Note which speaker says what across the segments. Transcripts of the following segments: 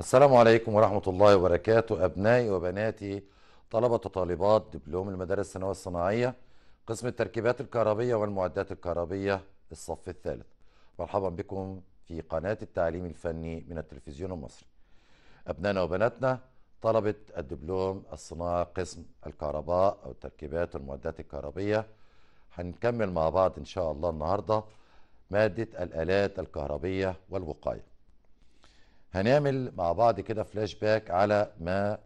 Speaker 1: السلام عليكم ورحمة الله وبركاته أبنائي وبناتي طلبة وطالبات دبلوم المدارس الثانوية الصناعية قسم التركيبات الكهربية والمعدات الكهربية الصف الثالث مرحبا بكم في قناة التعليم الفني من التلفزيون المصري أبنائنا وبناتنا طلبة الدبلوم الصناعة قسم الكهرباء أو التركيبات والمعدات الكهربية هنكمل مع بعض إن شاء الله النهاردة مادة الآلات الكهربية والوقاية هنعمل مع بعض كده فلاش باك على ما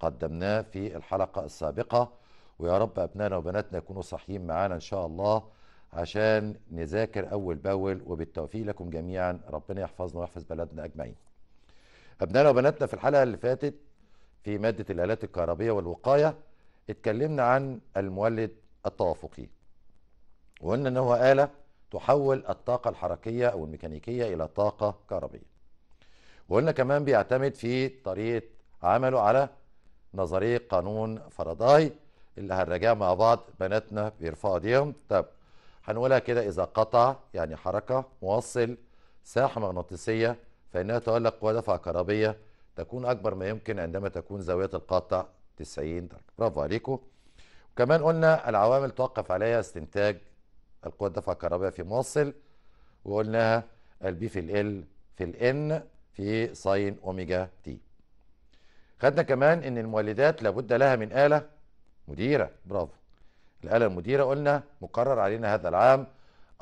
Speaker 1: قدمناه في الحلقة السابقة ويا رب أبنائنا وبناتنا يكونوا صحيين معانا إن شاء الله عشان نذاكر أول بأول وبالتوفيق لكم جميعا ربنا يحفظنا ويحفظ بلدنا أجمعين أبنائنا وبناتنا في الحلقة اللي فاتت في مادة الآلات الكهربية والوقاية اتكلمنا عن المولد التوافقي وقلنا إن هو آلة تحول الطاقة الحركية أو الميكانيكية إلى طاقة كهربية وقلنا كمان بيعتمد في طريقه عمله على نظريه قانون فرضاي اللي هنراجعها مع بعض بناتنا بيرفعوا ايديهم طب هنقولها كده اذا قطع يعني حركه موصل ساحه مغناطيسيه فانها تؤلق قوه دفع كهربيه تكون اكبر ما يمكن عندما تكون زاويه القطع 90 درجه برافو عليكم وكمان قلنا العوامل توقف عليها استنتاج القوه الدفع الكهربائيه في موصل وقلناها البي في ال في الان في ساين اوميجا تي خدنا كمان ان المولدات لابد لها من آلة مديرة برافو الآلة المديرة قلنا مقرر علينا هذا العام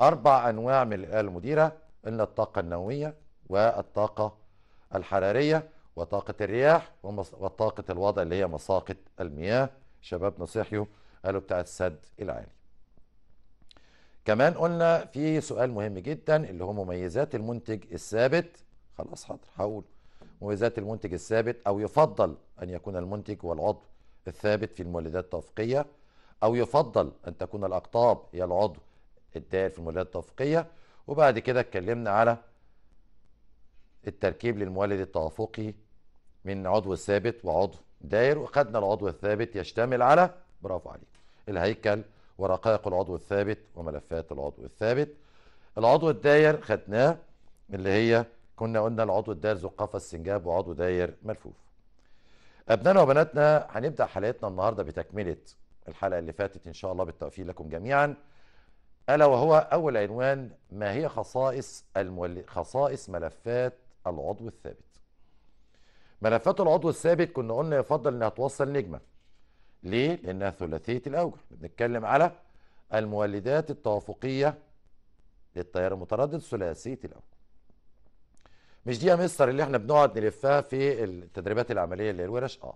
Speaker 1: أربع أنواع من الآلة المديرة قلنا الطاقة النووية والطاقة الحرارية وطاقة الرياح وطاقة الوضع اللي هي مساقط المياه شباب نصيحيو قالوا بتاع السد العالي كمان قلنا في سؤال مهم جدا اللي هو مميزات المنتج الثابت خلاص حاضر هقول مميزات المنتج الثابت او يفضل ان يكون المنتج هو العضو الثابت في المولدات التوافقيه او يفضل ان تكون الاقطاب هي العضو الدال في المولدات التوافقيه وبعد كده اتكلمنا على التركيب للمولد التوافقي من عضو ثابت وعضو داير وخدنا العضو الثابت يشتمل على برافو عليك الهيكل ورقائق العضو الثابت وملفات العضو الثابت العضو الداير خدناه اللي هي كنا قلنا العضو الداير ذو قفص السنجاب وعضو داير ملفوف أبنائنا وبناتنا هنبدأ حلقتنا النهاردة بتكملة الحلقة اللي فاتت إن شاء الله بالتوفيق لكم جميعا ألا وهو أول عنوان ما هي خصائص المول... خصائص ملفات العضو الثابت ملفات العضو الثابت كنا قلنا يفضل انها توصل نجمه ليه لانها ثلاثيه الاوجه بنتكلم على المولدات التوافقيه للتيار المتردد ثلاثيه الاوجه مش دي يا مستر اللي احنا بنقعد نلفها في التدريبات العمليه اللي الورش اه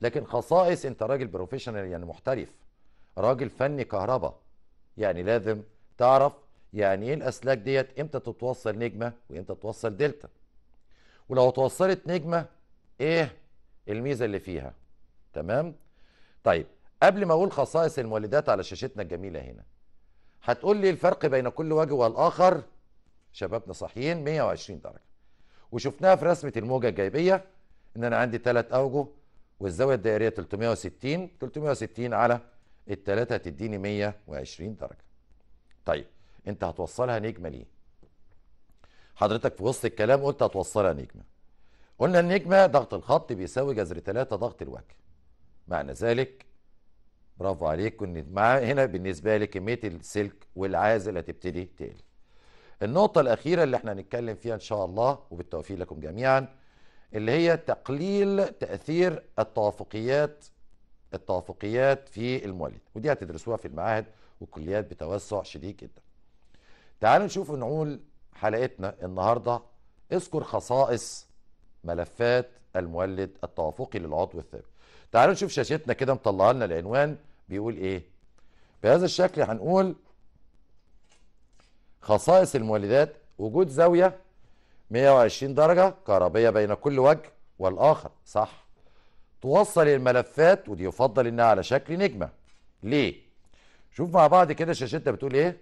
Speaker 1: لكن خصائص انت راجل بروفيشنال يعني محترف راجل فني كهرباء يعني لازم تعرف يعني ايه الاسلاك ديت امتى تتوصل نجمه وامتى تتوصل دلتا ولو توصلت نجمه ايه الميزه اللي فيها تمام طيب قبل ما اقول خصائص المولدات على شاشتنا الجميله هنا هتقول لي الفرق بين كل وجه والاخر شبابنا صاحيين 120 درجه وشفناها في رسمه الموجه الجايبيه ان انا عندي ثلاث اوجه والزاويه الدائريه 360 360 على الثلاثه هتديني 120 درجه. طيب انت هتوصلها نجمه ليه؟ حضرتك في وسط الكلام قلت هتوصلها نجمه. قلنا النجمه ضغط الخط بيساوي جذر 3 ضغط الوجه. معنى ذلك برافو عليك كنت مع هنا بالنسبه لكميه السلك والعازل هتبتدي تقل. النقطة الأخيرة اللي احنا هنتكلم فيها إن شاء الله وبالتوفيق لكم جميعا اللي هي تقليل تأثير التوافقيات التوافقيات في المولد ودي هتدرسوها في المعاهد والكليات بتوسع شديد جدا تعالوا نشوف نقول حلقتنا النهاردة اذكر خصائص ملفات المولد التوافقي للعضو الثابت تعالوا نشوف شاشتنا كده مطلعه لنا العنوان بيقول ايه بهذا الشكل هنقول خصائص المولدات وجود زاوية 120 درجة كهربية بين كل وجه والآخر صح توصل الملفات ودي يفضل إنها على شكل نجمة ليه؟ شوف مع بعض كده شاشتنا بتقول إيه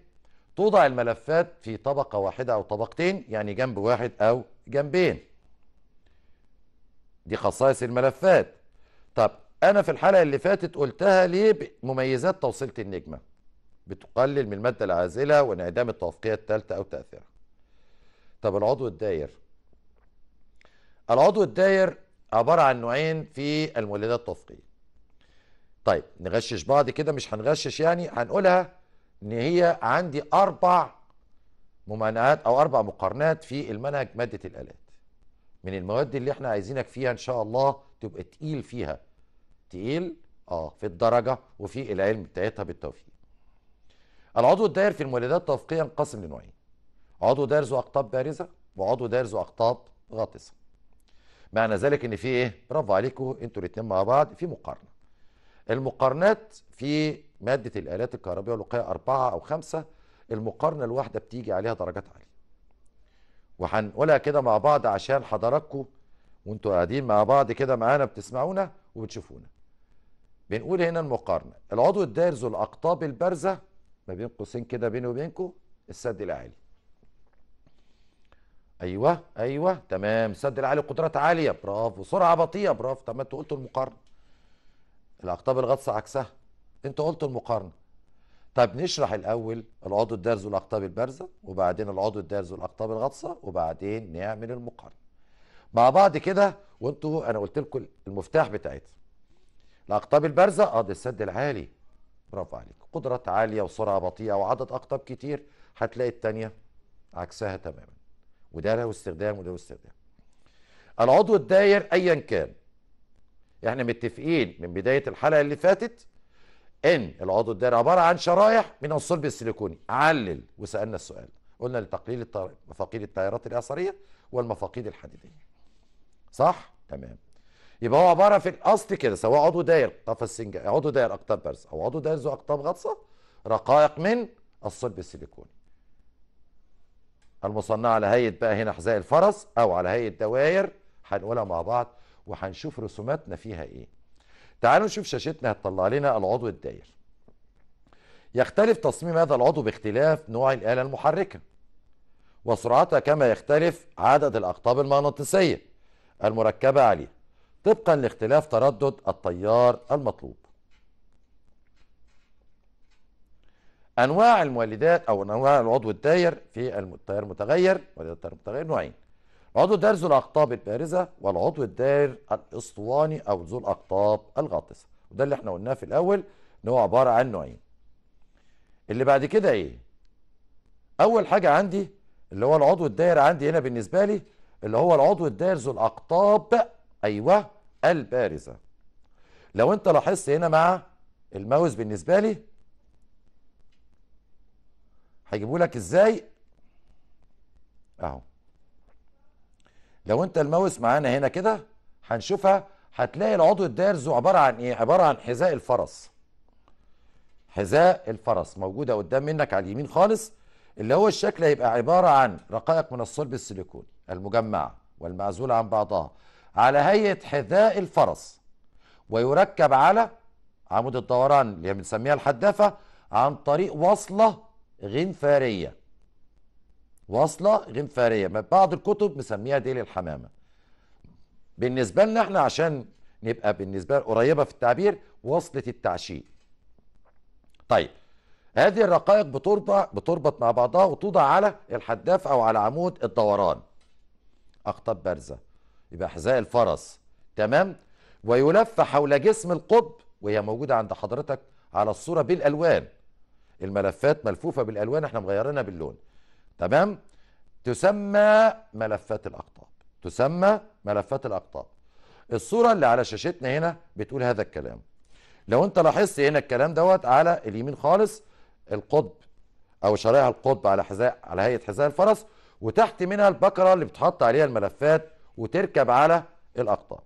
Speaker 1: توضع الملفات في طبقة واحدة أو طبقتين يعني جنب واحد أو جنبين دي خصائص الملفات طب أنا في الحلقة اللي فاتت قلتها ليه مميزات توصيلة النجمة بتقلل من المادة العازلة وانعدام التوافقية الثالثة أو تأثيرها. طب العضو الداير العضو الداير عبارة عن نوعين في المولدات التوافقية. طيب نغشش بعض كده مش هنغشش يعني هنقولها إن هي عندي أربع ممانعات أو أربع مقارنات في المنهج مادة الآلات. من المواد اللي احنا عايزينك فيها إن شاء الله تبقى تقيل فيها. تقيل اه في الدرجة وفي العلم بتاعتها بالتوفيق العضو الدائر في المولدات طبقيا ينقسم لنوعين عضو دائر ذو اقطاب بارزه وعضو دائر ذو اقطاب غاطسه معنى ذلك ان في ايه برافو عليكم انتوا الاثنين مع بعض في مقارنه المقارنات في ماده الالات الكهربائيه والوقايه اربعه او خمسه المقارنه الواحده بتيجي عليها درجات عاليه وهنقولها كده مع بعض عشان حضراتكم وانتوا قاعدين مع بعض كده معانا بتسمعونا وبتشوفونا بنقول هنا المقارنه العضو الدائر ذو الاقطاب البارزه ما بين قوسين كده بيني وبينكم السد العالي ايوه ايوه تمام السد العالي قدرات عاليه برافو سرعه بطيئه برافو طب ما انتوا قلتوا المقارنه الاقطاب الغطسه عكسها انتوا قلتوا المقارنه طب نشرح الاول العضو الدارز والاقطاب البارزه وبعدين العضو الدارز والاقطاب الغطسه وبعدين نعمل المقارنه مع بعض كده وانتوا انا قلت لكم المفتاح بتاعتها الاقطاب البارزه اه ده السد العالي برافو عليك قدرات عاليه وسرعه بطيئه وعدد اقطاب كتير هتلاقي الثانيه عكسها تماما وده له استخدام وده له استخدام العضو الداير ايا كان احنا متفقين من بدايه الحلقه اللي فاتت ان العضو الداير عباره عن شرايح من الصلب السيليكوني علل وسالنا السؤال قلنا لتقليل مفاقيد التيارات الاعصاريه والمفاقيد الحديديه صح تمام يبقى هو عباره في الاصل كده سواء عضو داير قفص سنجا عضو داير اقطاب بارزه او عضو داير ذو اقطاب غطسه رقائق من الصلب السيليكوني المصنعه على هيئه بقى هنا حذاء الفرس او على هيئه دواير هنقولها مع بعض وهنشوف رسوماتنا فيها ايه تعالوا نشوف شاشتنا هتطلع لنا العضو الداير يختلف تصميم هذا العضو باختلاف نوع الآلة المحركة وسرعتها كما يختلف عدد الأقطاب المغناطيسية المركبة عليه طبقا لاختلاف تردد التيار المطلوب انواع المولدات او انواع العضو الداير في التيار المتغير مولدات التيار المتغير نوعين العضو الداير ذو الاقطاب البارزه والعضو الداير الاسطواني او ذو الاقطاب الغاطسه وده اللي احنا قلناه في الاول ان هو عباره عن نوعين اللي بعد كده ايه اول حاجه عندي اللي هو العضو الداير عندي هنا بالنسبه لي اللي هو العضو الداير ذو الاقطاب ايوه البارزه لو انت لاحظت هنا مع الماوس بالنسبه لي هيجيبه لك ازاي اهو لو انت الماوس معانا هنا كده هنشوفها هتلاقي العضو الدارز عباره عن ايه عباره عن حذاء الفرس حذاء الفرس موجوده قدام منك على اليمين خالص اللي هو الشكل هيبقى عباره عن رقائق من الصلب السيليكون المجمعه والمعزوله عن بعضها على هيئة حذاء الفرس ويركب على عمود الدوران اللي بنسميها الحدافة عن طريق وصلة غنفارية وصلة غنفارية بعض الكتب مسميها ديل الحمامة بالنسبة لنا احنا عشان نبقى بالنسبة قريبة في التعبير وصلة التعشيق طيب هذه الرقائق بتربط بتربط مع بعضها وتوضع على الحداف او على عمود الدوران اقطاب بارزه يبقى حذاء الفرس تمام ويلف حول جسم القطب وهي موجودة عند حضرتك على الصورة بالألوان الملفات ملفوفة بالألوان احنا مغيرينها باللون تمام تسمى ملفات الأقطاب تسمى ملفات الأقطاب الصورة اللي على شاشتنا هنا بتقول هذا الكلام لو انت لاحظت هنا الكلام دوت على اليمين خالص القطب او شرائح القطب على حذاء على هيئه حذاء الفرس وتحت منها البكره اللي بتحط عليها الملفات وتركب على الأقطاب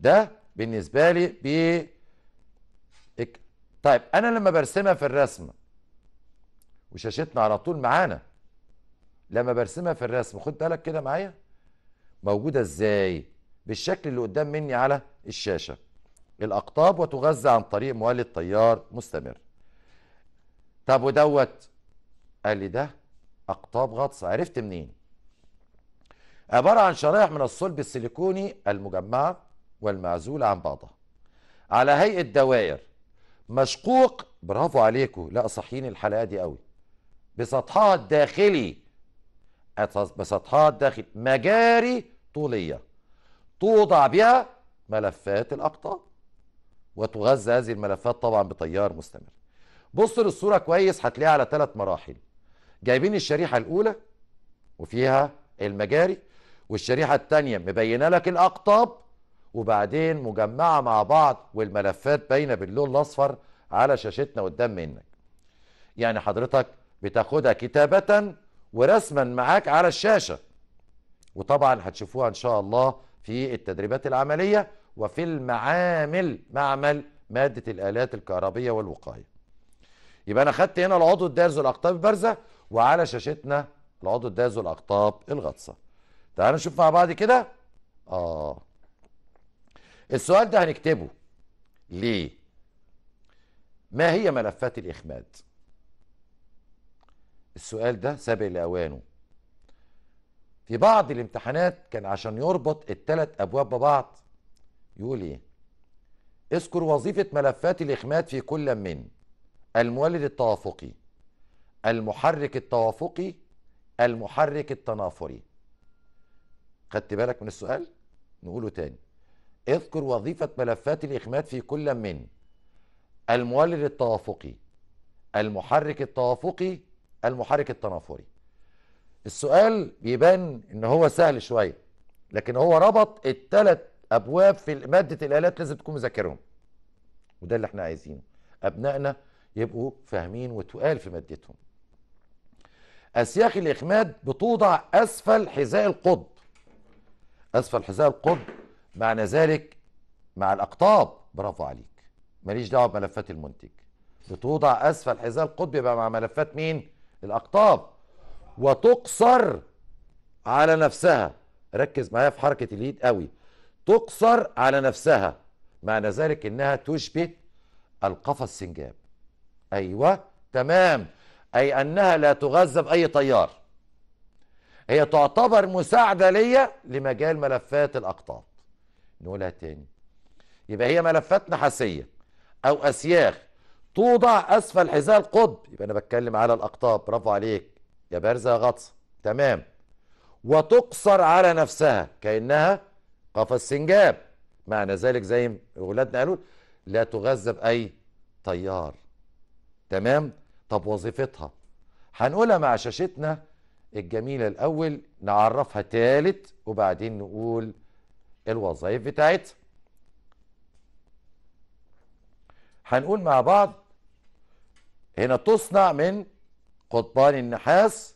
Speaker 1: ده بالنسبة لي ب طيب أنا لما برسمها في الرسم وشاشتنا على طول معانا لما برسمها في الرسم خد بالك كده معايا موجودة ازاي بالشكل اللي قدام مني على الشاشة الأقطاب وتغذى عن طريق مولد تيار مستمر طب ودوت قال لي ده أقطاب غطس عرفت منين عبارة عن شرائح من الصلب السيليكوني المجمعة والمعزولة عن بعضها على هيئة دوائر مشقوق برافو عليكم لا صحيين الحلقة دي قوي بسطحها الداخلي بسطحها الداخلي مجاري طولية توضع بها ملفات الأقطاب وتغذى هذه الملفات طبعا بتيار مستمر بصوا للصورة كويس هتلاقيها على ثلاث مراحل جايبين الشريحة الأولى وفيها المجاري والشريحة التانية مبينة لك الأقطاب وبعدين مجمعة مع بعض والملفات باينة باللون الأصفر على شاشتنا قدام منك يعني حضرتك بتاخدها كتابة ورسما معاك على الشاشة وطبعا هتشوفوها إن شاء الله في التدريبات العملية وفي المعامل معمل مادة الآلات الكهربية والوقاية يبقى أنا خدت هنا العضو الداير ذو الأقطاب البارزة وعلى شاشتنا العضو الداير ذو الأقطاب الغطسة تعالوا نشوف مع بعض كده اه السؤال ده هنكتبه ليه ما هي ملفات الاخماد السؤال ده سابق لاوانه في بعض الامتحانات كان عشان يربط الثلاث ابواب ببعض يقول ايه اذكر وظيفه ملفات الاخماد في كل من المولد التوافقي المحرك التوافقي المحرك التنافري خدت بالك من السؤال نقوله تاني اذكر وظيفة ملفات الإخماد في كل من المولد التوافقي المحرك التوافقي المحرك التنافري السؤال بيبان ان هو سهل شوية لكن هو ربط التلات ابواب في مادة الالات لازم تكون مذاكرهم وده اللي احنا عايزينه ابنائنا يبقوا فاهمين وتقال في مادتهم اسياخ الاخماد بتوضع اسفل حذاء القطب اسفل حذاء القطب معنى ذلك مع الاقطاب برافو عليك ماليش دعوه بملفات المنتج بتوضع اسفل حذاء القطب يبقى مع ملفات مين الاقطاب وتقصر على نفسها ركز معايا في حركه اليد قوي تقصر على نفسها معنى ذلك انها تشبه القفا السنجاب ايوه تمام اي انها لا تغذى باي طيار هي تعتبر مساعدة ليا لمجال ملفات الأقطاب نقولها تاني يبقى هي ملفات نحاسية أو أسياخ توضع أسفل حذاء القطب يبقى أنا بتكلم على الأقطاب برافو عليك يا بارزة يا غطسة تمام وتقصر على نفسها كأنها قفص سنجاب معنى ذلك زي ولادنا قالوا لا تغذى بأي طيار تمام طب وظيفتها هنقولها مع شاشتنا الجميلة الأول نعرفها تالت وبعدين نقول الوظائف بتاعتها هنقول مع بعض هنا تصنع من قضبان النحاس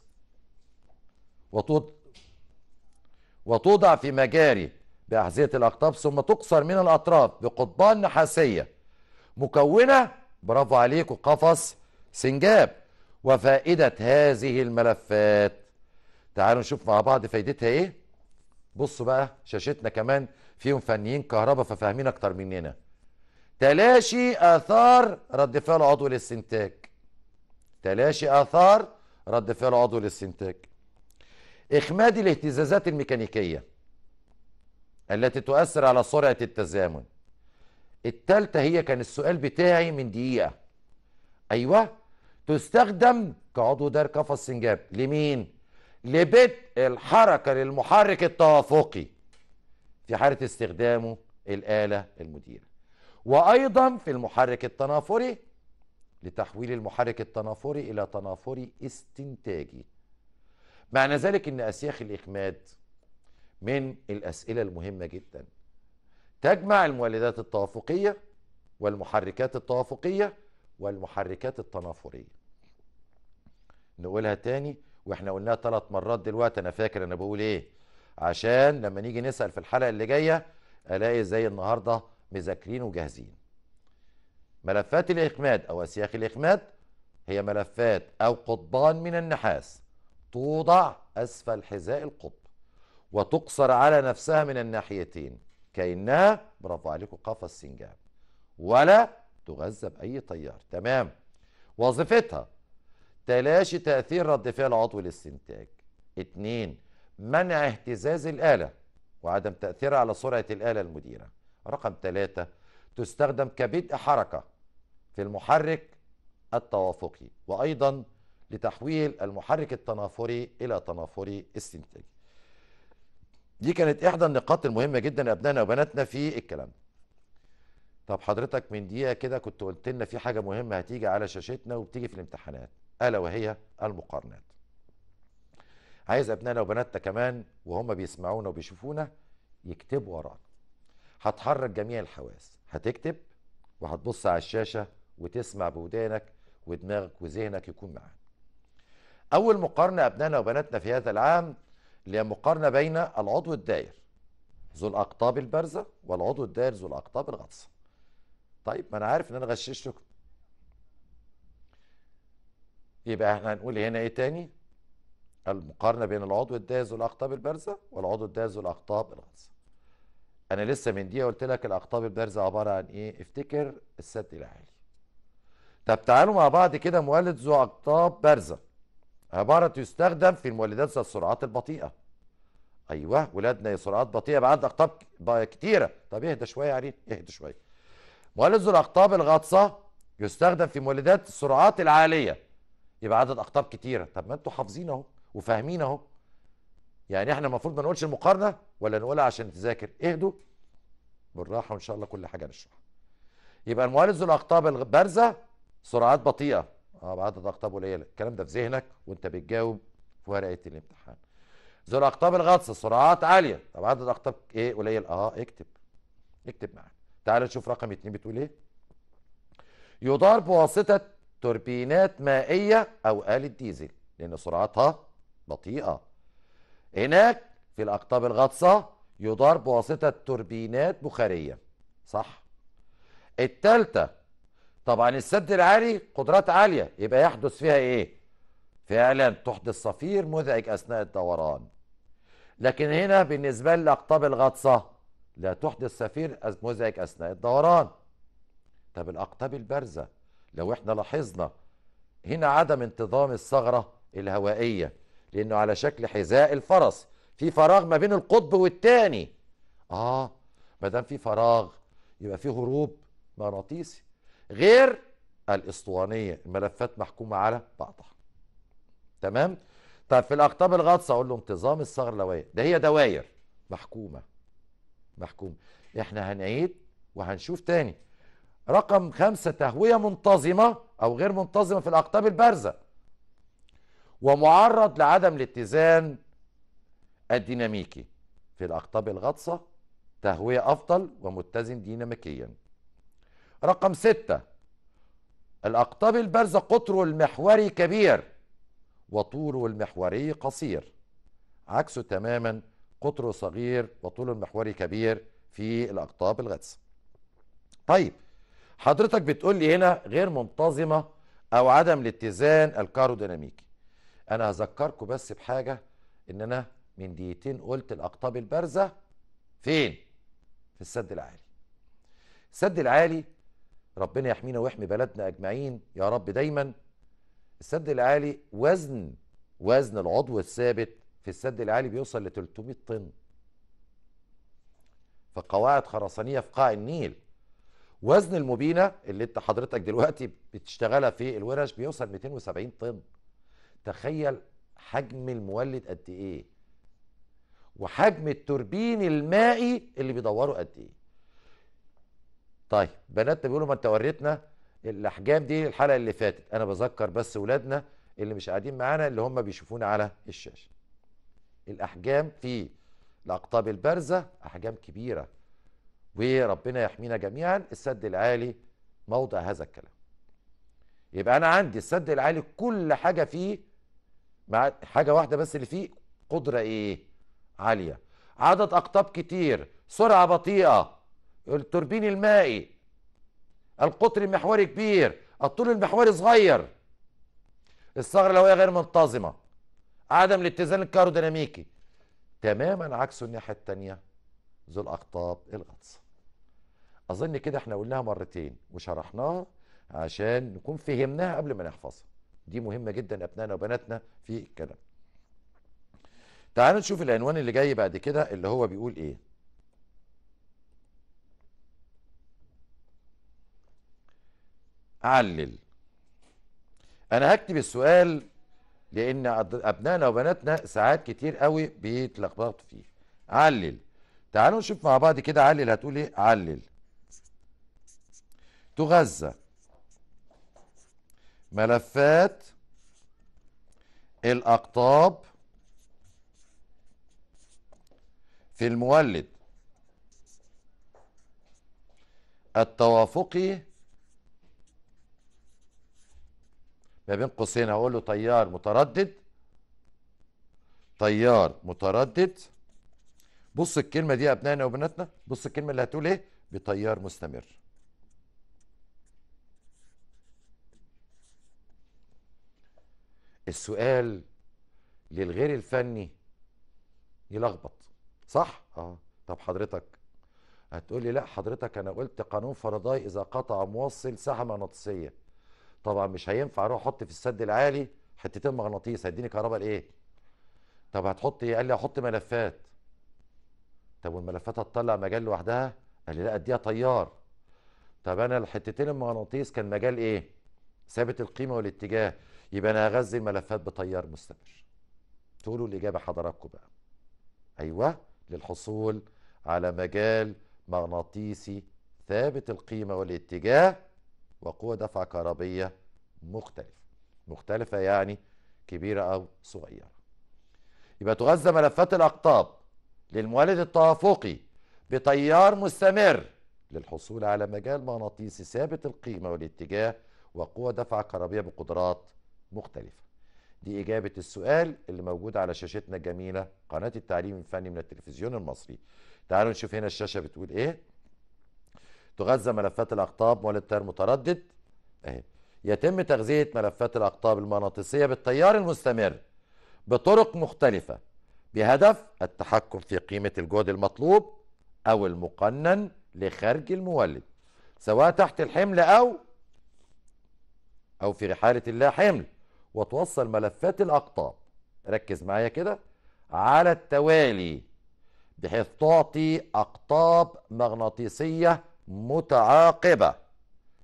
Speaker 1: وتوضع, في مجاري بأحذية الأقطاب ثم تقصر من الأطراف بقضبان نحاسية مكونة برافو عليكم قفص سنجاب وفائدة هذه الملفات تعالوا نشوف مع بعض فايدتها ايه بصوا بقى شاشتنا كمان فيهم فنيين كهرباء ففاهمين اكتر مننا تلاشي اثار رد فعل عضو للسنتاج تلاشي اثار رد فعل عضو للسنتاج اخماد الاهتزازات الميكانيكيه التي تؤثر على سرعه التزامن التالتة هي كان السؤال بتاعي من دقيقة أيوة تستخدم كعضو دار قفص سنجاب لمين؟ لبدء الحركة للمحرك التوافقي في حالة استخدامه الآلة المديرة وأيضا في المحرك التنافري لتحويل المحرك التنافري إلى تنافري استنتاجي معنى ذلك أن أسياخ الإخماد من الأسئلة المهمة جدا تجمع المولدات التوافقية والمحركات التوافقية والمحركات التنافرية نقولها تاني واحنا قلناها ثلاث مرات دلوقتي انا فاكر انا بقول ايه عشان لما نيجي نسال في الحلقه اللي جايه الاقي زي النهارده مذاكرين وجاهزين ملفات الاخماد او اسياخ الاخماد هي ملفات او قضبان من النحاس توضع اسفل حذاء القطب وتقصر على نفسها من الناحيتين كانها برافو عليكم قفص سنجاب ولا تغذى باي تيار تمام وظيفتها تلاشي تأثير رد فعل عضوي للسنتاج اتنين منع اهتزاز الآلة وعدم تأثيرها على سرعة الآلة المديرة رقم ثلاثة تستخدم كبدء حركة في المحرك التوافقي وأيضا لتحويل المحرك التنافري إلى تنافري استنتاجي دي كانت إحدى النقاط المهمة جدا أبنائنا وبناتنا في الكلام طب حضرتك من دقيقة كده كنت قلت لنا في حاجة مهمة هتيجي على شاشتنا وبتيجي في الامتحانات ألا وهي المقارنات عايز أبنائنا وبناتنا كمان وهم بيسمعونا وبيشوفونا يكتبوا ورانا هتحرك جميع الحواس هتكتب وهتبص على الشاشة وتسمع بودانك ودماغك وذهنك يكون معاك. أول مقارنة أبنائنا وبناتنا في هذا العام اللي هي مقارنة بين العضو الداير ذو الأقطاب البارزة والعضو الداير ذو الأقطاب الغطسة طيب ما أنا عارف إن أنا غششتكم يبقى احنا هنقول هنا ايه تاني المقارنه بين العضو الداز والاقطاب البارزه والعضو الداز والاقطاب الغلسه انا لسه من دقيقه قلت لك الاقطاب البارزه عباره عن ايه افتكر السد العالي طب تعالوا مع بعض كده مولد ذو اقطاب بارزه عباره يستخدم في المولدات ذات السرعات البطيئه ايوه ولادنا سرعات بطيئه بعد اقطاب كتيره طب اهدى شويه يا اهدى شويه مولد ذو الاقطاب الغطسه يستخدم في مولدات السرعات العاليه يبقى عدد اقطاب كتيره طب ما انتوا حافظين اهو وفاهمين اهو يعني احنا المفروض ما نقولش المقارنه ولا نقولها عشان تذاكر اهدوا بالراحه وان شاء الله كل حاجه نشرحها يبقى الموالد ذو الاقطاب البارزه سرعات بطيئه اه بعدد اقطاب قليله الكلام ده في ذهنك وانت بتجاوب في ورقه الامتحان ذو الاقطاب الغطسه سرعات عاليه طب عدد اقطاب ايه قليل اه اكتب اكتب معاك تعال نشوف رقم اتنين بتقول ايه يدار بواسطه توربينات مائية أو آلة ديزل لأن سرعتها بطيئة هناك في الأقطاب الغطسة يدار بواسطة توربينات بخارية صح التالتة طبعا السد العالي قدرات عالية يبقى يحدث فيها ايه فعلا تحدث صفير مزعج أثناء الدوران لكن هنا بالنسبة للأقطاب الغطسة لا تحدث صفير مزعج أثناء الدوران طب الأقطاب البارزة لو احنا لاحظنا هنا عدم انتظام الثغرة الهوائية لأنه على شكل حذاء الفرس في فراغ ما بين القطب والتاني آه ما دام في فراغ يبقى في هروب مغناطيسي غير الاسطوانية الملفات محكومة على بعضها تمام طب في الأقطاب الغطسة أقول له انتظام الثغرة الهوائية ده هي دواير محكومة محكومة احنا هنعيد وهنشوف تاني رقم خمسة تهوية منتظمة أو غير منتظمة في الأقطاب البارزة ومعرض لعدم الاتزان الديناميكي في الأقطاب الغطسة تهوية أفضل ومتزن ديناميكيا رقم ستة الأقطاب البارزة قطره المحوري كبير وطوله المحوري قصير عكسه تماما قطره صغير وطوله المحوري كبير في الأقطاب الغطسة طيب حضرتك بتقول لي هنا غير منتظمة أو عدم الاتزان الكاروديناميكي أنا هذكركم بس بحاجة إن أنا من دقيقتين قلت الأقطاب البارزة فين؟ في السد العالي السد العالي ربنا يحمينا ويحمي بلدنا أجمعين يا رب دايما السد العالي وزن وزن العضو الثابت في السد العالي بيوصل ل 300 طن فقواعد خرسانية في قاع النيل وزن المبينه اللي انت حضرتك دلوقتي بتشتغلها في الورش بيوصل 270 طن تخيل حجم المولد قد ايه وحجم التوربين المائي اللي بيدوروا قد ايه طيب بناتنا بيقولوا ما انت وريتنا الاحجام دي الحلقه اللي فاتت انا بذكر بس ولادنا اللي مش قاعدين معانا اللي هم بيشوفونا على الشاشه الاحجام في الاقطاب البارزه احجام كبيره وربنا يحمينا جميعا السد العالي موضع هذا الكلام يبقى انا عندي السد العالي كل حاجه فيه مع حاجه واحده بس اللي فيه قدره ايه عاليه عدد اقطاب كتير سرعه بطيئه التوربين المائي القطر المحوري كبير الطول المحوري صغير الثغره الهوائيه غير منتظمه عدم الاتزان الكهروديناميكي تماما عكسه الناحيه الثانيه ذو الاقطاب الغطسه اظن كده احنا قلناها مرتين وشرحناها عشان نكون فهمناها قبل ما نحفظها دي مهمه جدا ابنائنا وبناتنا في الكلام تعالوا نشوف العنوان اللي جاي بعد كده اللي هو بيقول ايه علل انا هكتب السؤال لان ابنائنا وبناتنا ساعات كتير قوي بيتلخبطوا فيه علل تعالوا نشوف مع بعض كده علل هتقول ايه علل غزة ملفات الأقطاب في المولد التوافقي ما بين قوسين هقول له تيار متردد تيار متردد بص الكلمة دي يا أبنائنا وبناتنا بص الكلمة اللي هتقول إيه بتيار مستمر السؤال للغير الفني يلخبط صح اه طب حضرتك هتقولي لا حضرتك انا قلت قانون فرضاي اذا قطع موصل ساحه مغناطيسيه طبعا مش هينفع اروح احط في السد العالي حتتين مغناطيس هيديني كهرباء لايه طب هتحط ايه قال لي احط ملفات طب والملفات هتطلع مجال لوحدها قال لي لا اديها تيار طب انا الحتتين المغناطيس كان مجال ايه ثابت القيمه والاتجاه يبقى انا هغذي الملفات بتيار مستمر تقولوا الاجابه حضراتكم بقى ايوه للحصول على مجال مغناطيسي ثابت القيمه والاتجاه وقوه دفع كهربيه مختلفه مختلفه يعني كبيره او صغيره يبقى تغذى ملفات الاقطاب للمولد التوافقي بتيار مستمر للحصول على مجال مغناطيسي ثابت القيمه والاتجاه وقوة دفع كهربية بقدرات مختلفة دي إجابة السؤال اللي موجود على شاشتنا الجميلة قناة التعليم الفني من التلفزيون المصري تعالوا نشوف هنا الشاشة بتقول إيه تغذى ملفات الأقطاب والتيار التيار متردد أهي يتم تغذية ملفات الأقطاب المغناطيسية بالتيار المستمر بطرق مختلفة بهدف التحكم في قيمة الجهد المطلوب أو المقنن لخارج المولد سواء تحت الحمل أو أو في رحالة اللا حمل وتوصل ملفات الأقطاب ركز معايا كده على التوالي بحيث تعطي أقطاب مغناطيسية متعاقبة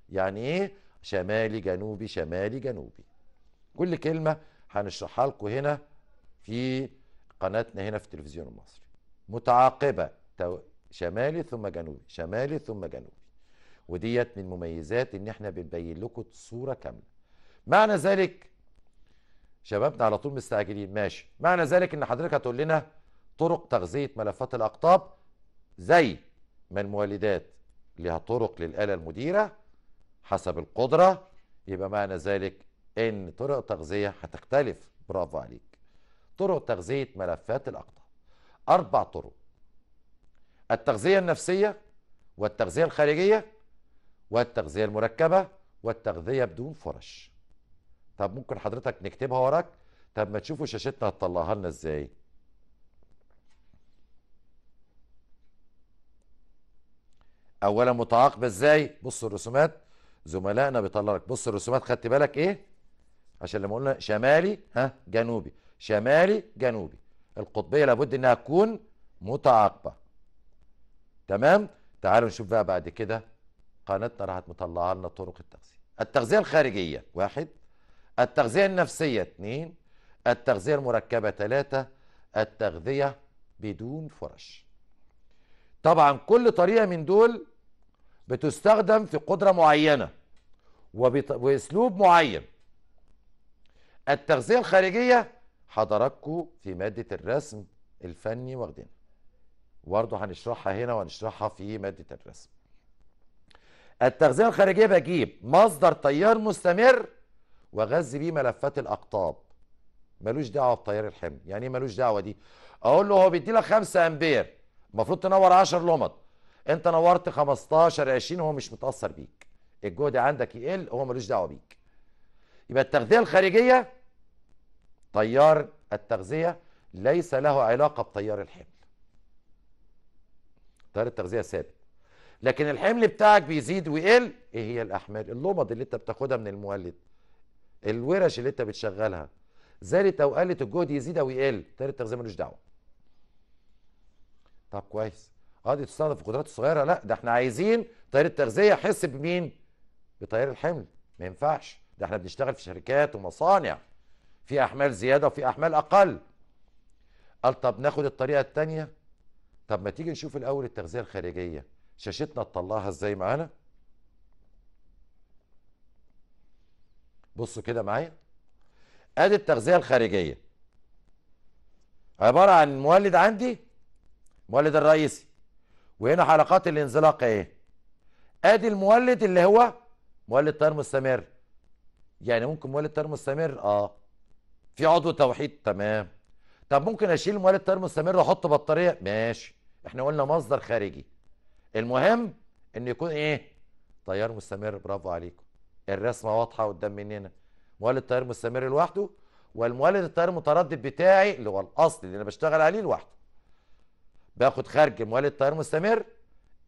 Speaker 1: يعني إيه؟ شمالي جنوبي شمالي جنوبي كل كلمة هنشرحها لكم هنا في قناتنا هنا في التلفزيون المصري متعاقبة شمالي ثم جنوبي شمالي ثم جنوبي وديت من مميزات ان احنا بنبين لكم الصورة كاملة معنى ذلك شبابنا على طول مستعجلين ماشي معنى ذلك ان حضرتك هتقول لنا طرق تغذيه ملفات الاقطاب زي ما المولدات لها طرق للاله المديره حسب القدره يبقى معنى ذلك ان طرق التغذيه هتختلف برافو عليك طرق تغذيه ملفات الاقطاب اربع طرق التغذيه النفسيه والتغذيه الخارجيه والتغذيه المركبه والتغذيه بدون فرش طب ممكن حضرتك نكتبها وراك طب ما تشوفوا شاشتنا هتطلعها لنا ازاي اولا متعاقبه ازاي بص الرسومات زملائنا بيطلع لك بص الرسومات خدت بالك ايه عشان لما قلنا شمالي ها جنوبي شمالي جنوبي القطبيه لابد انها تكون متعاقبه تمام تعالوا نشوف بقى بعد كده قناتنا راحت مطلعه لنا طرق التغذيه التغذيه الخارجيه واحد التغذية النفسية اثنين التغذية المركبة ثلاثة التغذية بدون فرش طبعا كل طريقة من دول بتستخدم في قدرة معينة وبأسلوب معين التغذية الخارجية حضراتكم في مادة الرسم الفني واخدينها برضه هنشرحها هنا وهنشرحها في مادة الرسم التغذية الخارجية بجيب مصدر تيار مستمر واغذي بيه ملفات الاقطاب ملوش دعوه بتيار الحمل يعني ايه ملوش دعوه دي اقول له هو بيدي لك 5 امبير المفروض تنور 10 لمض انت نورت 15 20 هو مش متاثر بيك الجهد عندك يقل هو ملوش دعوه بيك يبقى التغذيه الخارجيه تيار التغذيه ليس له علاقه بتيار الحمل تيار التغذيه ثابت لكن الحمل بتاعك بيزيد ويقل ايه هي الاحمال اللمض اللي انت بتاخدها من المولد الورش اللي انت بتشغلها زادت او قلت الجهد يزيد او يقل تاريخ التغذيه ملوش دعوه طب كويس اه دي تستخدم في القدرات الصغيره لا ده احنا عايزين طيار التغذيه يحس بمين بتيار الحمل ما ينفعش ده احنا بنشتغل في شركات ومصانع في احمال زياده وفي احمال اقل قال طب ناخد الطريقه الثانيه طب ما تيجي نشوف الاول التغذيه الخارجيه شاشتنا تطلعها ازاي معانا بصوا كده معايا ادي التغذيه الخارجيه عباره عن المولد عندي المولد الرئيسي وهنا حلقات الانزلاق ايه ادي المولد اللي هو مولد تيار مستمر يعني ممكن مولد تيار مستمر اه في عضو توحيد تمام طب ممكن اشيل مولد تيار مستمر واحط بطاريه ماشي احنا قلنا مصدر خارجي المهم ان يكون ايه تيار مستمر برافو عليكم الرسمه واضحه قدام مننا مولد التيار مستمر لوحده والمولد التيار المتردد بتاعي اللي هو الاصل اللي انا بشتغل عليه لوحده باخد خارج مولد التيار مستمر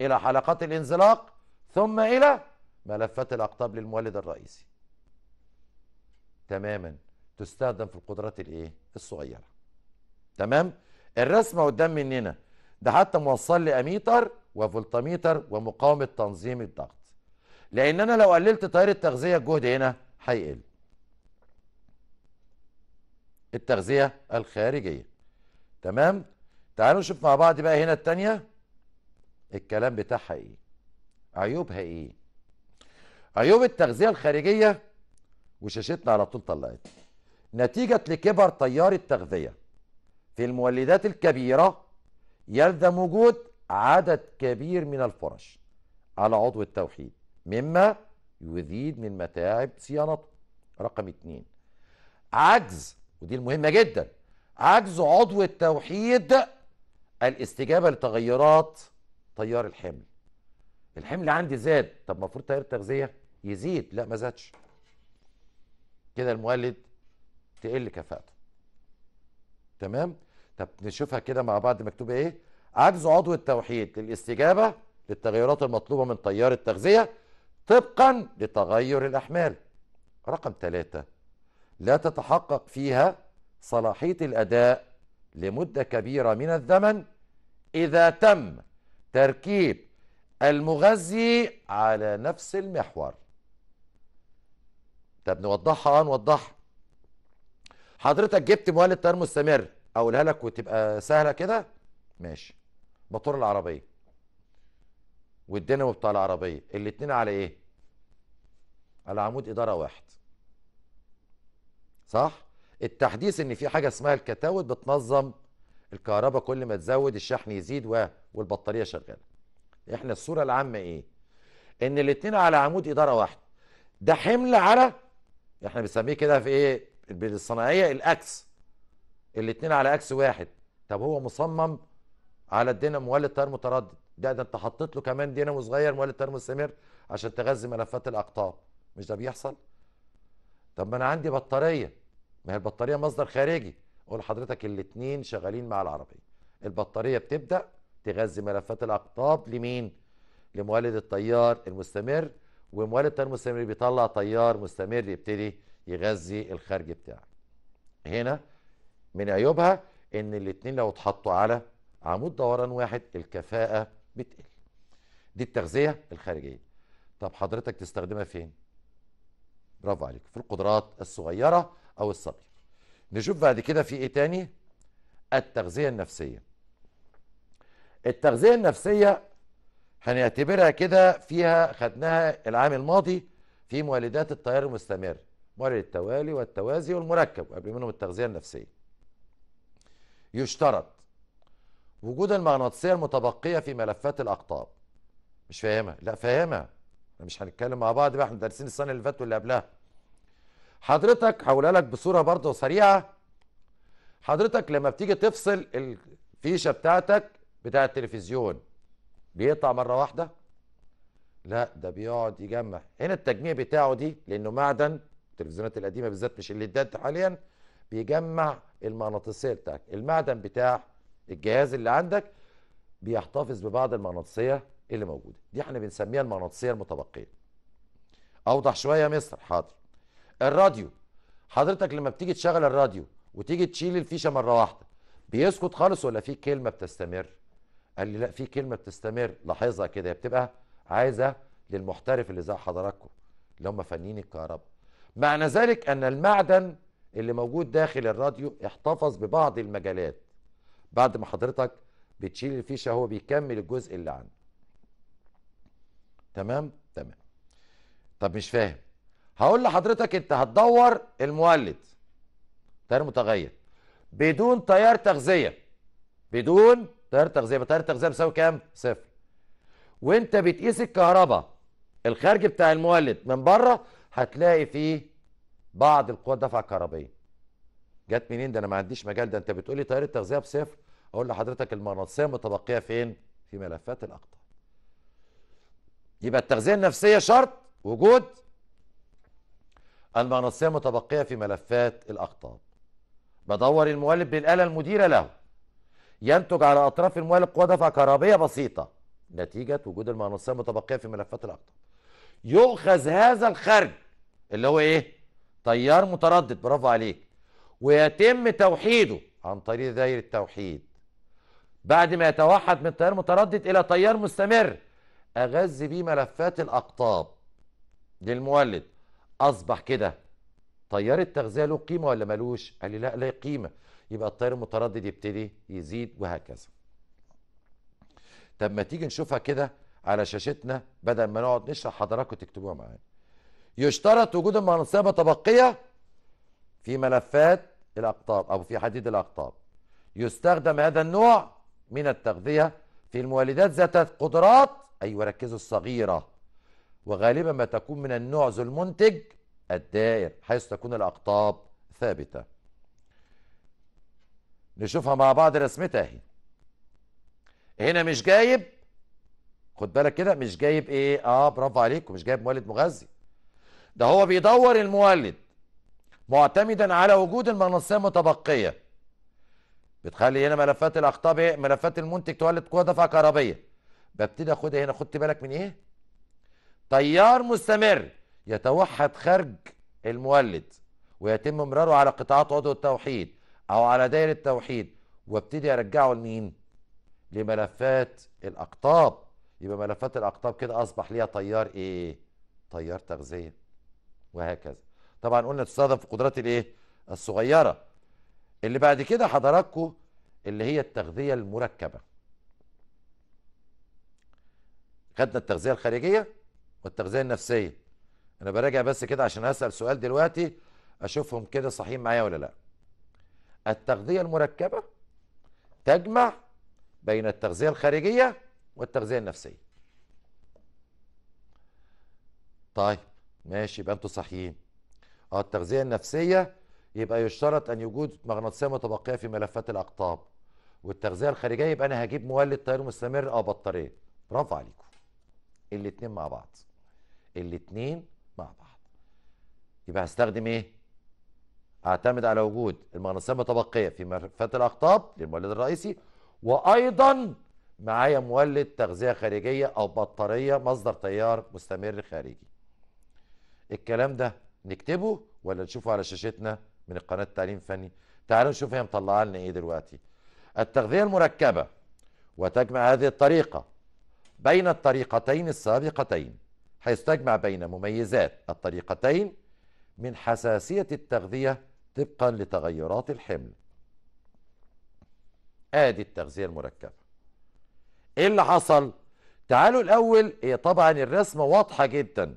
Speaker 1: الى حلقات الانزلاق ثم الى ملفات الاقطاب للمولد الرئيسي تماما تستخدم في القدرات الايه الصغيره تمام الرسمه قدام مننا ده حتى موصل لي اميتر وفولتاميتر ومقاومه تنظيم الضغط لان انا لو قللت تيار التغذيه الجهد هنا هيقل التغذيه الخارجيه تمام تعالوا نشوف مع بعض بقى هنا الثانيه الكلام بتاعها ايه عيوبها ايه عيوب التغذيه الخارجيه وشاشتنا على طول طلعت نتيجه لكبر تيار التغذيه في المولدات الكبيره يلزم وجود عدد كبير من الفرش على عضو التوحيد مما يزيد من متاعب صيانته رقم اتنين عجز ودي المهمة جدا عجز عضو التوحيد الاستجابة لتغيرات تيار الحمل الحمل عندي زاد طب المفروض تيار التغذية يزيد لا ما زادش كده المولد تقل كفاءته تمام طب نشوفها كده مع بعض مكتوبة ايه عجز عضو التوحيد للاستجابة للتغيرات المطلوبة من تيار التغذية طبقا لتغير الأحمال رقم ثلاثة لا تتحقق فيها صلاحية الأداء لمدة كبيرة من الزمن إذا تم تركيب المغذي على نفس المحور طب نوضحها اه نوضحها حضرتك جبت مولد تيار مستمر اقولها لك وتبقى سهله كده ماشي موتور العربيه والدينامو بتاع العربيه الاثنين على ايه على عمود اداره واحد صح التحديث ان في حاجه اسمها الكتاوت بتنظم الكهرباء كل ما تزود الشحن يزيد و... والبطاريه شغاله احنا الصوره العامه ايه ان الاثنين على عمود اداره واحد ده حمل على احنا بنسميه كده في ايه بالصناعيه الاكس الاثنين على اكس واحد طب هو مصمم على الدينامو ولا التيار متردد ده ده انت حطيت له كمان دينامو صغير مولد مستمر عشان تغذي ملفات الاقطاب مش ده بيحصل طب ما انا عندي بطاريه ما هي البطاريه مصدر خارجي قول حضرتك الاثنين شغالين مع العربيه البطاريه بتبدا تغذي ملفات الاقطاب لمين لمولد التيار المستمر ومولد التيار المستمر بيطلع تيار مستمر يبتدي يغذي الخارج بتاعك هنا من عيوبها ان الاثنين لو اتحطوا على عمود دوران واحد الكفاءه بتقل دي التغذيه الخارجيه طب حضرتك تستخدمها فين برافو عليك في القدرات الصغيره او الصغيره نشوف بعد كده في ايه تاني التغذيه النفسيه التغذيه النفسيه هنعتبرها كده فيها خدناها العام الماضي في مولدات التيار المستمر مولد التوالي والتوازي والمركب قبل منهم التغذيه النفسيه يشترط وجود المغناطيسيه المتبقيه في ملفات الاقطاب مش فاهمها لا فاهمها مش هنتكلم مع بعض بقى احنا دارسين السنه اللي فاتت واللي قبلها حضرتك هقولها لك بصوره برضه سريعه حضرتك لما بتيجي تفصل الفيشه بتاعتك بتاع التلفزيون بيقطع مره واحده لا ده بيقعد يجمع هنا التجميع بتاعه دي لانه معدن التلفزيونات القديمه بالذات مش اللي اتدت حاليا بيجمع المغناطيسيه بتاعك المعدن بتاع الجهاز اللي عندك بيحتفظ ببعض المغناطيسيه اللي موجوده دي احنا بنسميها المغناطيسيه المتبقيه اوضح شويه يا مستر حاضر الراديو حضرتك لما بتيجي تشغل الراديو وتيجي تشيل الفيشه مره واحده بيسكت خالص ولا في كلمه بتستمر قال لي لا في كلمه بتستمر لاحظها كده بتبقى عايزه للمحترف اللي زي حضراتكم اللي هم فنيين الكهرباء معنى ذلك ان المعدن اللي موجود داخل الراديو احتفظ ببعض المجالات بعد ما حضرتك بتشيل الفيشه هو بيكمل الجزء اللي عنده تمام تمام طب مش فاهم هقول لحضرتك انت هتدور المولد تيار متغير بدون تيار تغذيه بدون تيار تغذيه تيار التغذيه بيساوي كام صفر وانت بتقيس الكهرباء الخارج بتاع المولد من بره هتلاقي فيه بعض القوى الدفع الكهربائيه جت منين ده انا ما عنديش مجال ده انت بتقولي تيار التغذيه بصفر اقول لحضرتك المنصيه متبقيه فين في ملفات الاقطاب يبقى التغذيه النفسيه شرط وجود المنصيه متبقيه في ملفات الاقطاب بدور المقلب بالاله المديره له ينتج على اطراف المقلب قوه دفع كهربيه بسيطه نتيجه وجود المنصيه المتبقيه في ملفات الاقطاب يؤخذ هذا الخرج اللي هو ايه تيار متردد برافو عليك ويتم توحيده عن طريق داير التوحيد بعد ما يتوحد من تيار متردد إلى تيار مستمر أغذي بيه ملفات الأقطاب للمولد أصبح كده تيار التغذية له قيمة ولا ملوش؟ قال لي لا له قيمة يبقى التيار المتردد يبتدي يزيد وهكذا طب ما تيجي نشوفها كده على شاشتنا بدل ما نقعد نشرح حضراتكم تكتبوها معانا يشترط وجود المنصبة طبقية في ملفات الأقطاب أو في حديد الأقطاب يستخدم هذا النوع من التغذية في المولدات ذات القدرات أيوة ركزوا الصغيرة وغالبا ما تكون من النوع ذو المنتج الدائر حيث تكون الأقطاب ثابتة نشوفها مع بعض رسمتها هنا مش جايب خد بالك كده مش جايب ايه اه برافو عليكم مش جايب مولد مغذي ده هو بيدور المولد معتمدا على وجود المغناطيسيه المتبقيه بتخلي هنا ملفات الاقطاب ايه ملفات المنتج تولد قوه دفع كهربيه ببتدي اخدها هنا خدت بالك من ايه تيار مستمر يتوحد خارج المولد ويتم مراره على قطاعات عضو التوحيد او على دايره التوحيد وابتدي ارجعه لمين لملفات الاقطاب يبقى ملفات الاقطاب كده اصبح ليها تيار ايه تيار تغذيه وهكذا طبعا قلنا تستخدم في قدرات الايه الصغيره اللي بعد كده حضراتكم اللي هي التغذيه المركبه خدنا التغذيه الخارجيه والتغذيه النفسيه انا براجع بس كده عشان هسال سؤال دلوقتي اشوفهم كده صحيح معايا ولا لا التغذيه المركبه تجمع بين التغذيه الخارجيه والتغذيه النفسيه طيب ماشي يبقى انتوا صحيين اه التغذيه النفسيه يبقى يشترط ان يوجد مغناطيسيه متبقيه في ملفات الاقطاب والتغذيه الخارجيه يبقى انا هجيب مولد تيار مستمر أو بطاريه برافو عليكم الاثنين مع بعض الاثنين مع بعض يبقى هستخدم ايه اعتمد على وجود المغناطيسيه المتبقيه في ملفات الاقطاب للمولد الرئيسي وايضا معايا مولد تغذيه خارجيه او بطاريه مصدر تيار مستمر خارجي الكلام ده نكتبه ولا نشوفه على شاشتنا من القناة التعليم الفني تعالوا نشوف هي مطلعه لنا ايه دلوقتي التغذية المركبة وتجمع هذه الطريقة بين الطريقتين السابقتين حيث تجمع بين مميزات الطريقتين من حساسية التغذية طبقا لتغيرات الحمل ادي التغذية المركبة ايه اللي حصل تعالوا الاول هي إيه طبعا الرسمة واضحة جدا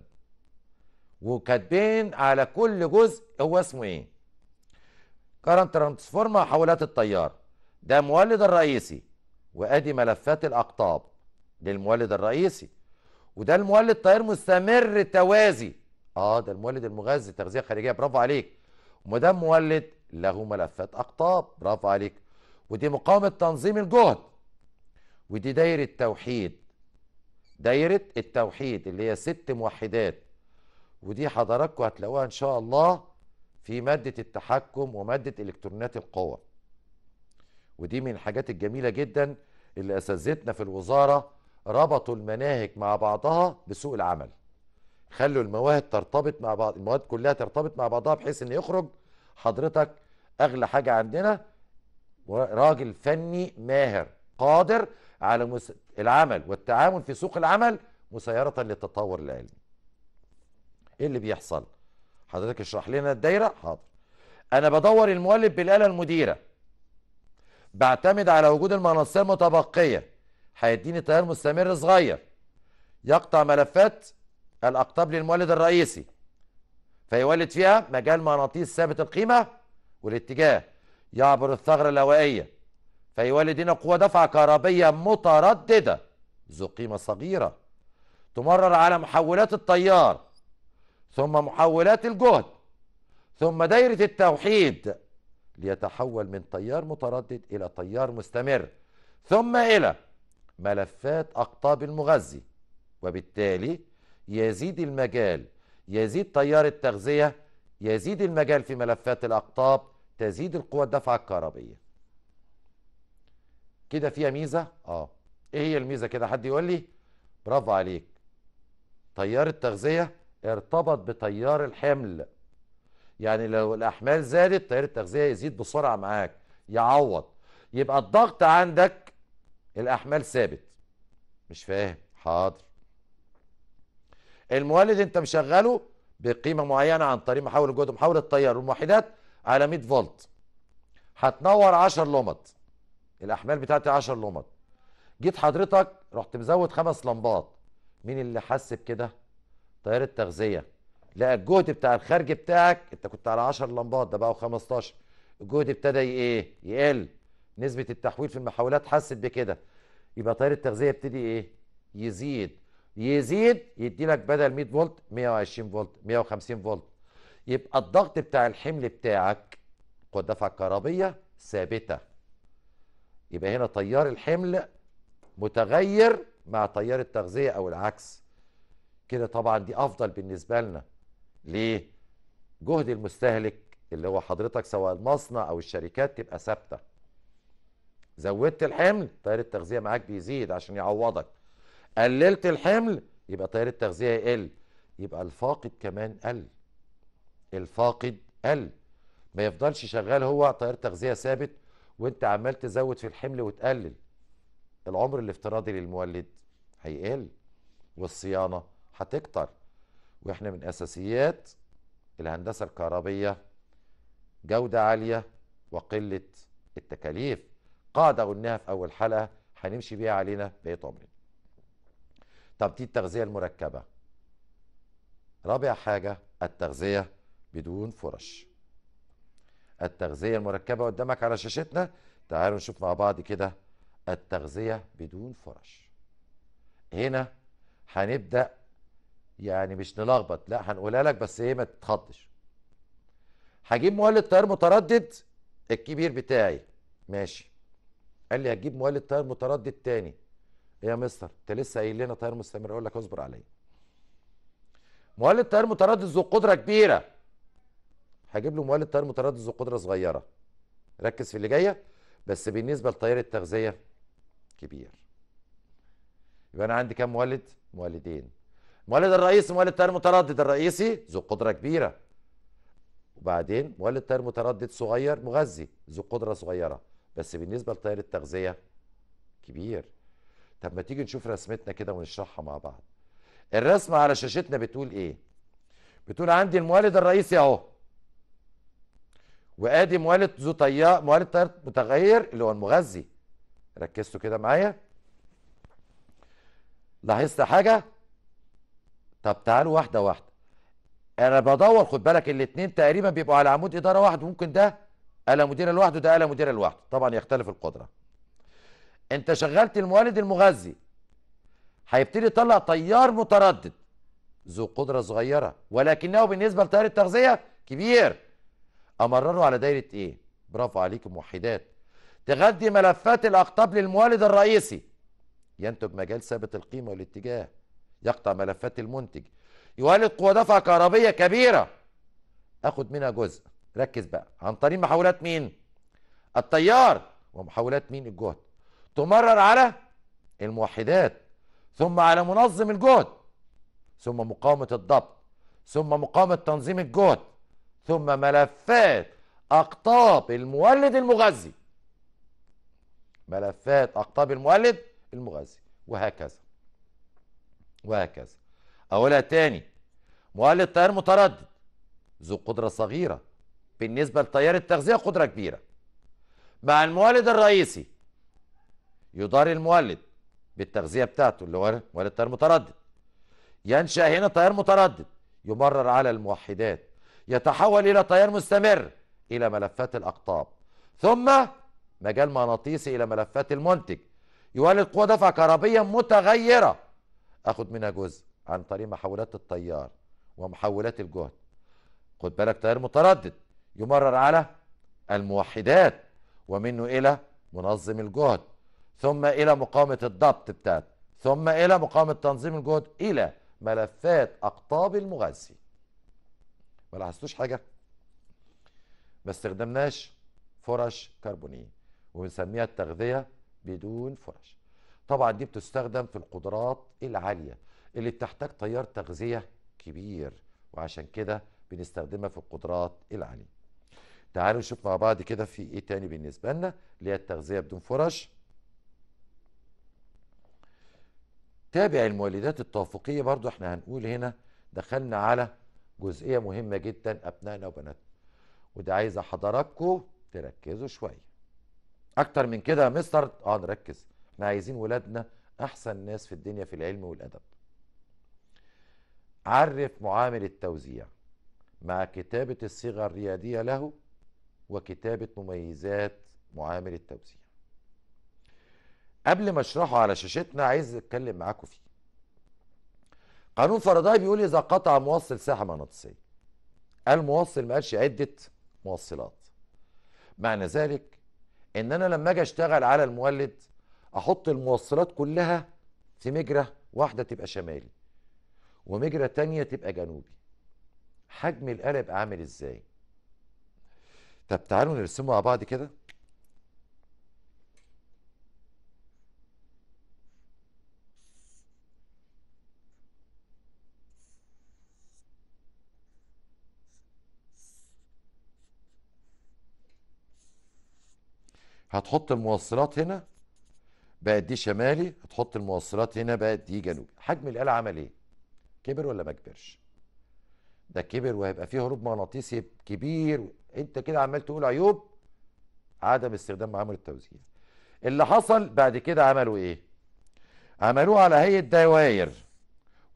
Speaker 1: وكاتبين على كل جزء هو اسمه ايه كارنت ترانسفورمر حولات التيار ده مولد الرئيسي وادي ملفات الاقطاب للمولد الرئيسي وده المولد تيار مستمر توازي اه ده المولد المغذي تغذيه خارجيه برافو عليك وما دام مولد له ملفات اقطاب برافو عليك ودي مقاومه تنظيم الجهد ودي دايره توحيد دايره التوحيد اللي هي ست موحدات ودي حضراتكم هتلاقوها ان شاء الله في ماده التحكم وماده الكترونات القوى ودي من الحاجات الجميله جدا اللي اساتذتنا في الوزاره ربطوا المناهج مع بعضها بسوق العمل خلوا المواهب ترتبط مع بعض المواد كلها ترتبط مع بعضها بحيث ان يخرج حضرتك اغلى حاجه عندنا راجل فني ماهر قادر على العمل والتعامل في سوق العمل مسيره للتطور العلمي ايه اللي بيحصل حضرتك اشرح لنا الدايره حاضر انا بدور المولد بالاله المديره بعتمد على وجود المنصات المتبقيه هيديني تيار مستمر صغير يقطع ملفات الاقطاب للمولد الرئيسي فيولد فيها مجال مغناطيس ثابت القيمه والاتجاه يعبر الثغره الهوائيه فيولد هنا قوه دفعه كهربيه متردده ذو قيمه صغيره تمرر على محولات التيار ثم محولات الجهد ثم دايرة التوحيد ليتحول من تيار متردد إلى تيار مستمر ثم إلى ملفات أقطاب المغذي وبالتالي يزيد المجال يزيد تيار التغذية يزيد المجال في ملفات الأقطاب تزيد القوى الدفعة الكهربية كده فيها ميزة اه ايه هي الميزة كده حد يقول لي برافو عليك تيار التغذية ارتبط بتيار الحمل يعني لو الاحمال زادت تيار التغذيه يزيد بسرعه معاك يعوض يبقى الضغط عندك الاحمال ثابت مش فاهم حاضر المولد انت مشغله بقيمه معينه عن طريق محاول الجهد محاول التيار والموحدات على 100 فولت هتنور 10 لمط الاحمال بتاعتي 10 لمط جيت حضرتك رحت مزود خمس لمبات مين اللي حس بكده تيار التغذيه لا الجهد بتاع الخارج بتاعك انت كنت على 10 لمبات ده بقى 15 الجهد ابتدى ايه يقل نسبه التحويل في المحاولات حست بكده يبقى تيار التغذيه يبتدي ايه يزيد يزيد يدي لك بدل 100 فولت 120 فولت 150 فولت يبقى الضغط بتاع الحمل بتاعك قوة الدفعة الكهربية ثابتة يبقى هنا تيار الحمل متغير مع تيار التغذية أو العكس كده طبعا دي افضل بالنسبه لنا ليه جهد المستهلك اللي هو حضرتك سواء المصنع او الشركات تبقى ثابته زودت الحمل طير التغذيه معاك بيزيد عشان يعوضك قللت الحمل يبقى طير التغذيه يقل يبقى الفاقد كمان قل الفاقد قل ما يفضلش شغال هو طير التغذيه ثابت وانت عمال تزود في الحمل وتقلل العمر الافتراضي للمولد هيقل والصيانه هتكتر واحنا من اساسيات الهندسه الكهربيه جوده عاليه وقله التكاليف قاعده قلناها في اول حلقه هنمشي بيها علينا بقيه عمرنا طب دي التغذيه المركبه رابع حاجه التغذيه بدون فرش التغذيه المركبه قدامك على شاشتنا تعالوا نشوف مع بعض كده التغذيه بدون فرش هنا هنبدا يعني مش نلخبط لا هنقولها لك بس ايه ما تتخضش هجيب مولد تيار متردد الكبير بتاعي ماشي قال لي هتجيب مولد تيار متردد تاني ايه يا مستر انت لسه قايل لنا تيار مستمر اقول لك اصبر عليا مولد تيار متردد ذو قدره كبيره هجيب له مولد تيار متردد ذو قدره صغيره ركز في اللي جايه بس بالنسبه لتيار التغذيه كبير يبقى انا عندي كام مولد مولدين مولد الرئيس مولد تيار متردد الرئيسي ذو قدره كبيره وبعدين مولد تيار متردد صغير مغذي ذو قدره صغيره بس بالنسبه لتيار التغذيه كبير طب ما تيجي نشوف رسمتنا كده ونشرحها مع بعض الرسمه على شاشتنا بتقول ايه بتقول عندي المولد الرئيسي اهو وادي مولد ذو طيار مولد تيار متغير اللي هو المغذي ركزتوا كده معايا لاحظت حاجه طب تعالوا واحده واحده انا بدور خد بالك الاثنين تقريبا بيبقوا على عمود اداره واحد ممكن ده اله مدير لوحده ده اله مدير لوحده طبعا يختلف القدره انت شغلت المولد المغذي هيبتدي يطلع تيار متردد ذو قدره صغيره ولكنه بالنسبه لتيار التغذيه كبير امرره على دايره ايه برافو عليك موحدات تغذي ملفات الاقطاب للمولد الرئيسي ينتج مجال ثابت القيمه والاتجاه يقطع ملفات المنتج يولد قوة دفع كهربية كبيرة اخد منها جزء ركز بقى عن طريق محاولات مين التيار ومحاولات مين الجهد تمرر على الموحدات ثم على منظم الجهد ثم مقاومة الضبط ثم مقاومة تنظيم الجهد ثم ملفات أقطاب المولد المغذي ملفات أقطاب المولد المغذي وهكذا وهكذا أقولها تاني مولد التيار متردد ذو قدرة صغيرة بالنسبة لتيار التغذية قدرة كبيرة مع المولد الرئيسي يدار المولد بالتغذية بتاعته اللي هو مولد التيار متردد ينشأ هنا تيار متردد يمرر على الموحدات يتحول إلى تيار مستمر إلى ملفات الأقطاب ثم مجال مغناطيسي إلى ملفات المنتج يولد قوة دفع كهربية متغيرة اخد منها جزء عن طريق محولات التيار ومحولات الجهد خد بالك تيار متردد يمرر على الموحدات ومنه الى منظم الجهد ثم الى مقاومه الضبط بتاعته ثم الى مقاومه تنظيم الجهد الى ملفات اقطاب المغذي ما لاحظتوش حاجه ما استخدمناش فرش كربونيه وبنسميها التغذيه بدون فرش طبعا دي بتستخدم في القدرات العالية اللي بتحتاج تيار تغذية كبير وعشان كده بنستخدمها في القدرات العالية تعالوا نشوف مع بعض كده في ايه تاني بالنسبة لنا اللي هي التغذية بدون فرش تابع المولدات التوافقية برضو احنا هنقول هنا دخلنا على جزئية مهمة جدا أبنائنا وبناتنا وده عايز حضراتكم تركزوا شوية أكتر من كده يا مستر اه نركز احنا عايزين ولادنا احسن ناس في الدنيا في العلم والادب عرف معامل التوزيع مع كتابة الصيغة الريادية له وكتابة مميزات معامل التوزيع قبل ما اشرحه على شاشتنا عايز اتكلم معاكم فيه قانون فرضاي بيقول اذا قطع موصل ساحه مغناطيسيه الموصل ما قالش عده موصلات معنى ذلك ان انا لما اجي اشتغل على المولد احط الموصلات كلها في مجرة واحدة تبقى شمالي ومجرى تانية تبقى جنوبي حجم القلب يبقى عامل ازاي طب تعالوا نرسمه مع بعض كده هتحط الموصلات هنا بقت دي شمالي هتحط المؤثرات هنا بقت دي جنوبي حجم الآلة عمل ايه كبر ولا ما كبرش ده كبر وهيبقى فيه هروب مغناطيسي كبير انت كده عمال تقول عيوب عدم استخدام معامل التوزيع اللي حصل بعد كده عملوا ايه عملوه على هيئه دواير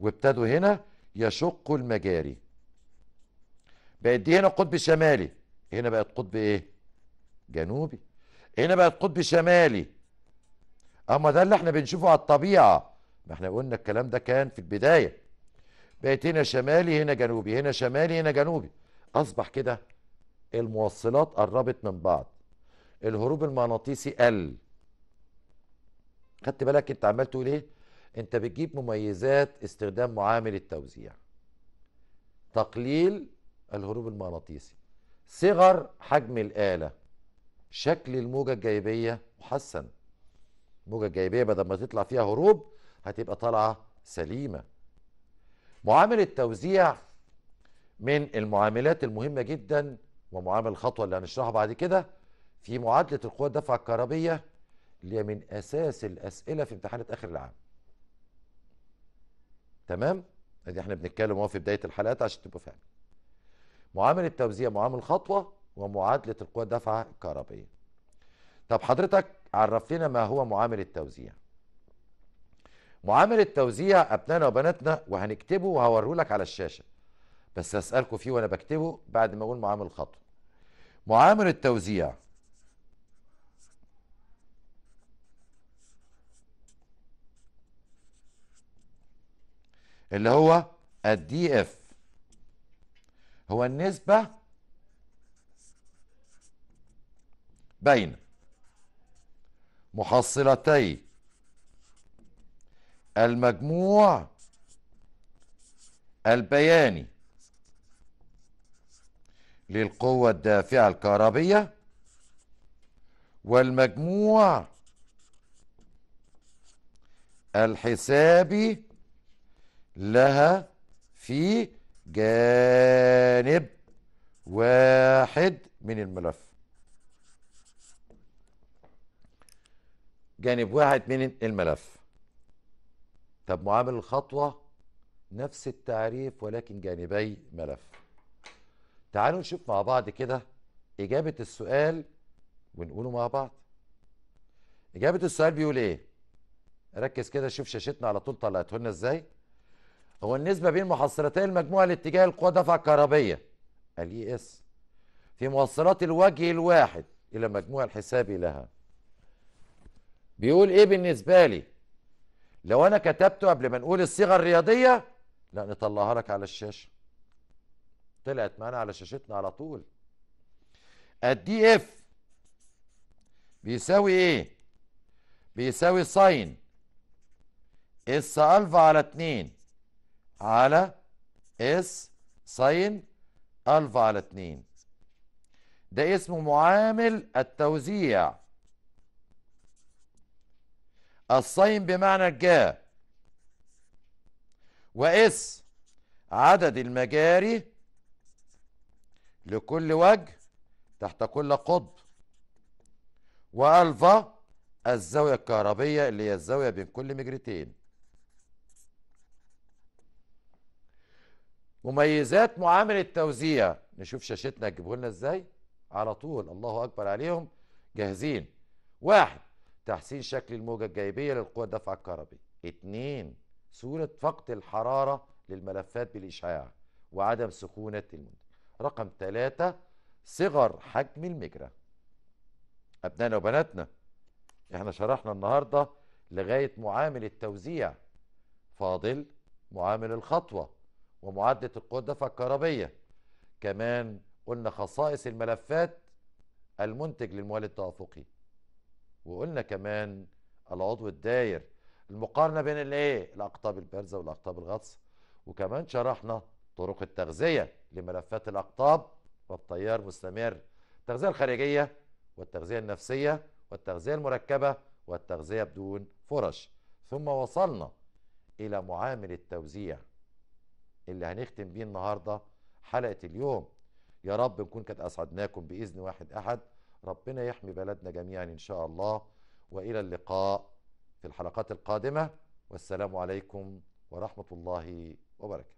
Speaker 1: وابتدوا هنا يشقوا المجاري بقت دي هنا قطب شمالي هنا بقت قطب ايه جنوبي هنا بقت قطب شمالي اما ده اللي احنا بنشوفه على الطبيعه ما احنا قلنا الكلام ده كان في البدايه بقت هنا شمالي هنا جنوبي هنا شمالي هنا جنوبي اصبح كده الموصلات قربت من بعض الهروب المغناطيسي قل خدت بالك انت عمال تقول ايه انت بتجيب مميزات استخدام معامل التوزيع تقليل الهروب المغناطيسي صغر حجم الآلة شكل الموجة الجايبيه محسن الموجة الجاذبية بدل ما تطلع فيها هروب هتبقى طالعة سليمة معامل التوزيع من المعاملات المهمة جدا ومعامل الخطوة اللي هنشرحها بعد كده في معادلة القوى الدفعه الكهربية اللي هي من أساس الأسئلة في امتحانات آخر العام تمام؟ ادي احنا بنتكلم اهو في بداية الحلقات عشان تبقوا فاهمين معامل التوزيع معامل خطوة ومعادلة القوى الدفعه الكهربية طب حضرتك عرف لنا ما هو معامل التوزيع معامل التوزيع أبنائنا وبناتنا وهنكتبه وهوريه لك على الشاشة بس هسألكم فيه وأنا بكتبه بعد ما أقول معامل الخطوه معامل التوزيع اللي هو الدي اف هو النسبة بين محصلتي المجموع البياني للقوة الدافعة الكهربية والمجموع الحسابي لها في جانب واحد من الملف جانب واحد من الملف طب معامل الخطوة نفس التعريف ولكن جانبي ملف تعالوا نشوف مع بعض كده إجابة السؤال ونقوله مع بعض إجابة السؤال بيقول إيه ركز كده شوف شاشتنا على طول طلعته لنا إزاي هو النسبة بين محصلتي المجموعة لاتجاه القوى دفع كهربية ال اس e في موصلات الوجه الواحد إلى مجموع الحسابي لها بيقول ايه بالنسبه لي لو انا كتبته قبل ما نقول الصيغه الرياضيه لا نطلعها لك على الشاشه طلعت معانا على شاشتنا على طول الدي اف بيساوي ايه بيساوي ساين اس الفا على 2 على اس ساين الفا على 2 ده اسمه معامل التوزيع الصين بمعنى الجاء وإس عدد المجاري لكل وجه تحت كل قطب وألفا الزاوية الكهربية اللي هي الزاوية بين كل مجرتين مميزات معامل التوزيع نشوف شاشتنا تجيبه لنا ازاي على طول الله اكبر عليهم جاهزين واحد تحسين شكل الموجة الجايبية للقوى الدفع الكهربي اتنين سهولة فقد الحرارة للملفات بالإشعاع وعدم سخونة المنتج رقم ثلاثة صغر حجم المجرى أبنائنا وبناتنا احنا شرحنا النهاردة لغاية معامل التوزيع فاضل معامل الخطوة ومعادلة القوى الدفع الكهربية كمان قلنا خصائص الملفات المنتج للمولد التوافقي وقلنا كمان العضو الداير المقارنة بين الايه الأقطاب البارزة والأقطاب الغطس وكمان شرحنا طرق التغذية لملفات الأقطاب والتيار مستمر التغذية الخارجية والتغذية النفسية والتغذية المركبة والتغذية بدون فرش ثم وصلنا إلى معامل التوزيع اللي هنختم بيه النهاردة حلقة اليوم يا رب نكون قد أسعدناكم بإذن واحد أحد ربنا يحمي بلدنا جميعا إن شاء الله وإلى اللقاء في الحلقات القادمة والسلام عليكم ورحمة الله وبركاته